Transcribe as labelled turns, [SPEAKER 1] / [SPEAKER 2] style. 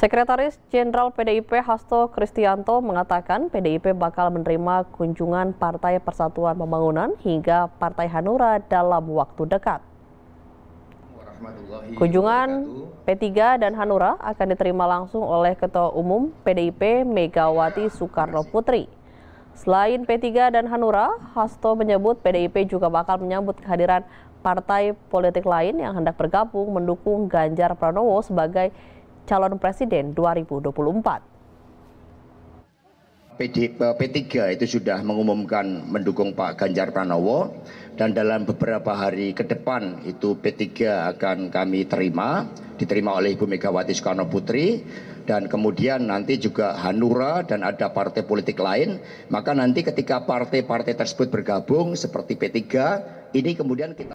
[SPEAKER 1] Sekretaris Jenderal PDIP Hasto Kristianto mengatakan PDIP bakal menerima kunjungan Partai Persatuan Pembangunan hingga Partai Hanura dalam waktu dekat. Kunjungan P3 dan Hanura akan diterima langsung oleh Ketua Umum PDIP Megawati iya, Soekarno Putri. Selain P3 dan Hanura, Hasto menyebut PDIP juga bakal menyambut kehadiran partai politik lain yang hendak bergabung mendukung Ganjar Pranowo sebagai calon presiden 2024.
[SPEAKER 2] P3 eh, itu
[SPEAKER 3] sudah mengumumkan mendukung Pak Ganjar Pranowo dan dalam beberapa hari ke depan itu P3 akan kami terima diterima oleh Ibu Megawati Soekarno Putri dan kemudian nanti juga Hanura dan ada partai politik lain maka nanti ketika partai-partai tersebut bergabung seperti P3 ini kemudian kita